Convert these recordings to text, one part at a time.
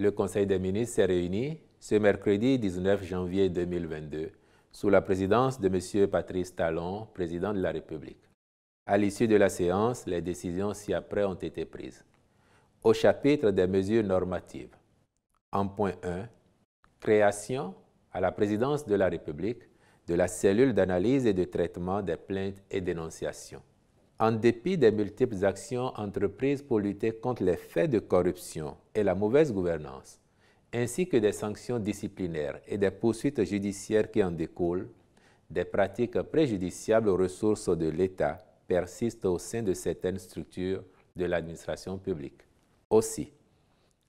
Le Conseil des ministres s'est réuni ce mercredi 19 janvier 2022 sous la présidence de M. Patrice Talon, président de la République. À l'issue de la séance, les décisions ci-après ont été prises. Au chapitre des mesures normatives, en point 1, création à la présidence de la République de la cellule d'analyse et de traitement des plaintes et dénonciations en dépit des multiples actions entreprises pour lutter contre les faits de corruption et la mauvaise gouvernance, ainsi que des sanctions disciplinaires et des poursuites judiciaires qui en découlent, des pratiques préjudiciables aux ressources de l'État persistent au sein de certaines structures de l'administration publique. Aussi,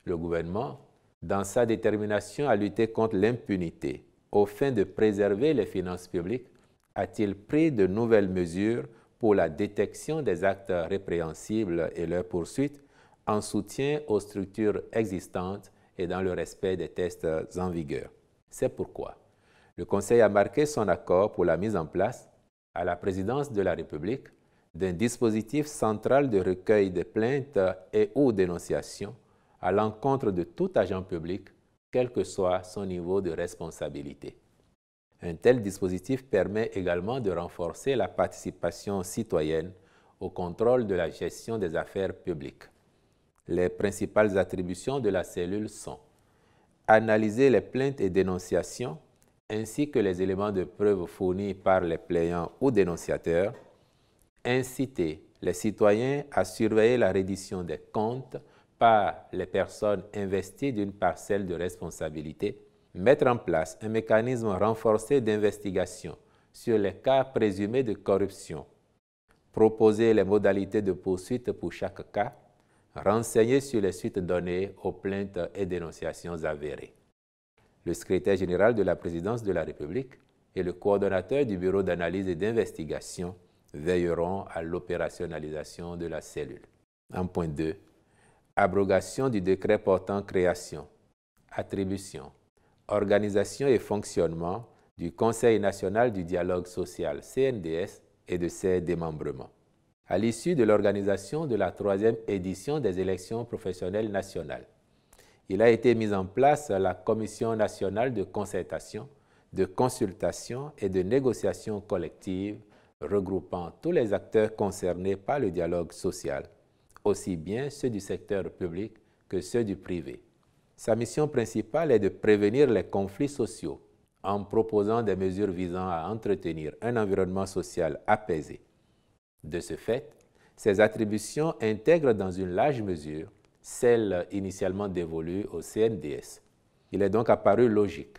le gouvernement, dans sa détermination à lutter contre l'impunité, au fin de préserver les finances publiques, a-t-il pris de nouvelles mesures pour la détection des actes répréhensibles et leur poursuite en soutien aux structures existantes et dans le respect des tests en vigueur. C'est pourquoi le Conseil a marqué son accord pour la mise en place, à la présidence de la République, d'un dispositif central de recueil des plaintes et ou dénonciations à l'encontre de tout agent public, quel que soit son niveau de responsabilité. Un tel dispositif permet également de renforcer la participation citoyenne au contrôle de la gestion des affaires publiques. Les principales attributions de la cellule sont analyser les plaintes et dénonciations, ainsi que les éléments de preuve fournis par les plaignants ou dénonciateurs, inciter les citoyens à surveiller la reddition des comptes par les personnes investies d'une parcelle de responsabilité, mettre en place un mécanisme renforcé d'investigation sur les cas présumés de corruption, proposer les modalités de poursuite pour chaque cas, renseigner sur les suites données aux plaintes et dénonciations avérées. Le secrétaire général de la présidence de la République et le coordonnateur du bureau d'analyse et d'investigation veilleront à l'opérationnalisation de la cellule. 1.2. abrogation du décret portant création, attribution, organisation et fonctionnement du Conseil national du dialogue social, CNDS, et de ses démembrements. À l'issue de l'organisation de la troisième édition des élections professionnelles nationales, il a été mis en place la Commission nationale de concertation, de consultation et de négociation collective regroupant tous les acteurs concernés par le dialogue social, aussi bien ceux du secteur public que ceux du privé. Sa mission principale est de prévenir les conflits sociaux en proposant des mesures visant à entretenir un environnement social apaisé. De ce fait, ses attributions intègrent dans une large mesure celles initialement dévolues au CNDS. Il est donc apparu logique,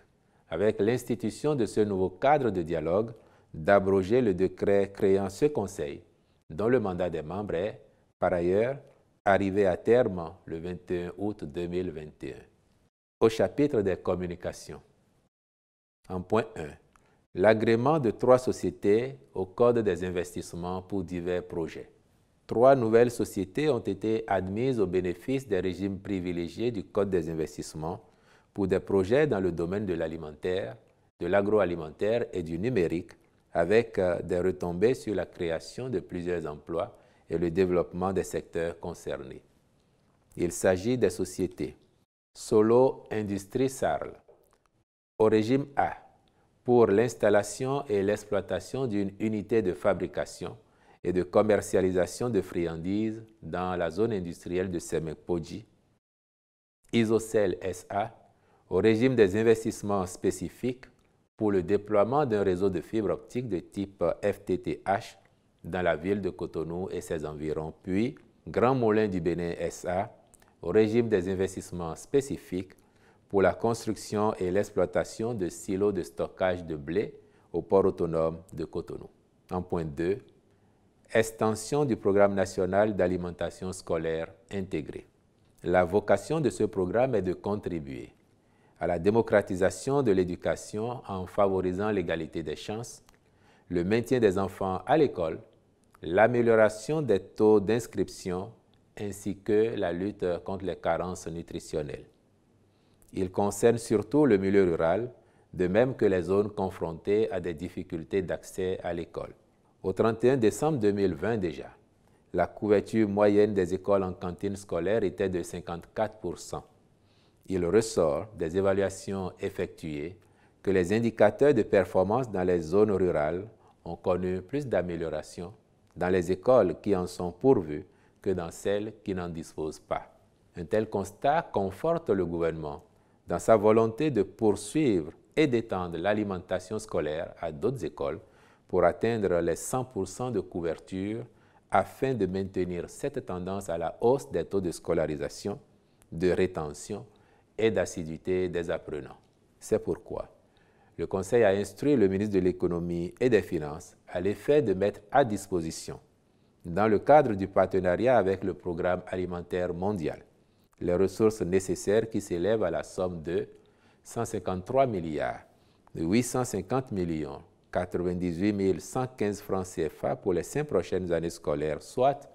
avec l'institution de ce nouveau cadre de dialogue, d'abroger le décret créant ce Conseil, dont le mandat des membres est, par ailleurs, arrivé à terme le 21 août 2021 au chapitre des communications. En point 1, l'agrément de trois sociétés au Code des investissements pour divers projets. Trois nouvelles sociétés ont été admises au bénéfice des régimes privilégiés du Code des investissements pour des projets dans le domaine de l'alimentaire, de l'agroalimentaire et du numérique, avec euh, des retombées sur la création de plusieurs emplois et le développement des secteurs concernés. Il s'agit des sociétés Solo Industries Sarl. Au régime A, pour l'installation et l'exploitation d'une unité de fabrication et de commercialisation de friandises dans la zone industrielle de Semekpoji. Isocel SA, au régime des investissements spécifiques pour le déploiement d'un réseau de fibres optiques de type FTTH dans la ville de Cotonou et ses environs, puis Grand Moulin du Bénin SA au régime des investissements spécifiques pour la construction et l'exploitation de silos de stockage de blé au port autonome de Cotonou. En point 2, extension du programme national d'alimentation scolaire intégrée. La vocation de ce programme est de contribuer à la démocratisation de l'éducation en favorisant l'égalité des chances, le maintien des enfants à l'école, l'amélioration des taux d'inscription ainsi que la lutte contre les carences nutritionnelles. Il concerne surtout le milieu rural, de même que les zones confrontées à des difficultés d'accès à l'école. Au 31 décembre 2020 déjà, la couverture moyenne des écoles en cantine scolaire était de 54 Il ressort des évaluations effectuées que les indicateurs de performance dans les zones rurales ont connu plus d'améliorations dans les écoles qui en sont pourvues que dans celles qui n'en disposent pas. Un tel constat conforte le gouvernement dans sa volonté de poursuivre et d'étendre l'alimentation scolaire à d'autres écoles pour atteindre les 100% de couverture afin de maintenir cette tendance à la hausse des taux de scolarisation, de rétention et d'assiduité des apprenants. C'est pourquoi le Conseil a instruit le ministre de l'Économie et des Finances à l'effet de mettre à disposition dans le cadre du partenariat avec le Programme alimentaire mondial les ressources nécessaires qui s'élèvent à la somme de 153 milliards 850 millions 98 115 francs CFA pour les cinq prochaines années scolaires, soit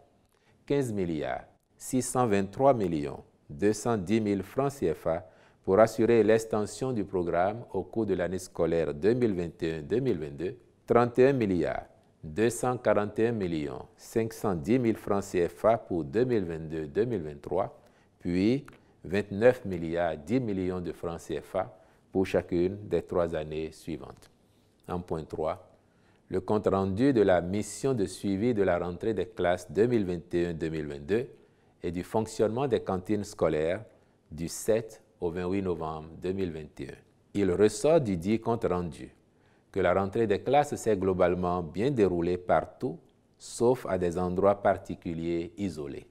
15 milliards 623 millions 210 000 francs CFA pour assurer l'extension du programme au cours de l'année scolaire 2021-2022, 31 milliards 241 510 000 francs CFA pour 2022-2023, puis 29 milliards 10 millions de francs CFA pour chacune des trois années suivantes. En point 3, le compte rendu de la mission de suivi de la rentrée des classes 2021-2022 et du fonctionnement des cantines scolaires du 7 au 28 novembre 2021. Il ressort du dit compte rendu que la rentrée des classes s'est globalement bien déroulée partout, sauf à des endroits particuliers isolés.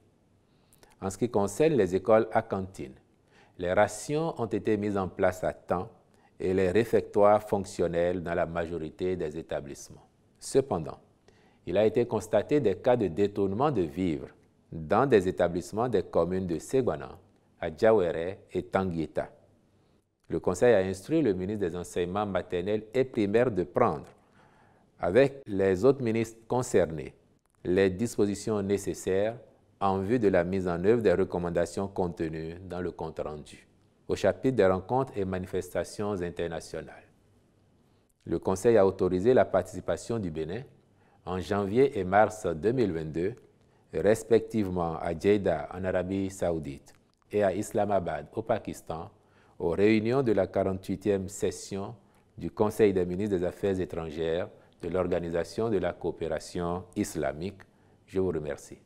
En ce qui concerne les écoles à cantine, les rations ont été mises en place à temps et les réfectoires fonctionnels dans la majorité des établissements. Cependant, il a été constaté des cas de détournement de vivres dans des établissements des communes de Seguana, Djawere et Tanguita. Le Conseil a instruit le ministre des Enseignements maternels et primaires de prendre, avec les autres ministres concernés, les dispositions nécessaires en vue de la mise en œuvre des recommandations contenues dans le compte rendu. Au chapitre des rencontres et manifestations internationales, le Conseil a autorisé la participation du Bénin en janvier et mars 2022, respectivement à Jeddah en Arabie saoudite et à Islamabad au Pakistan aux réunions de la 48e session du Conseil des ministres des Affaires étrangères de l'Organisation de la coopération islamique. Je vous remercie.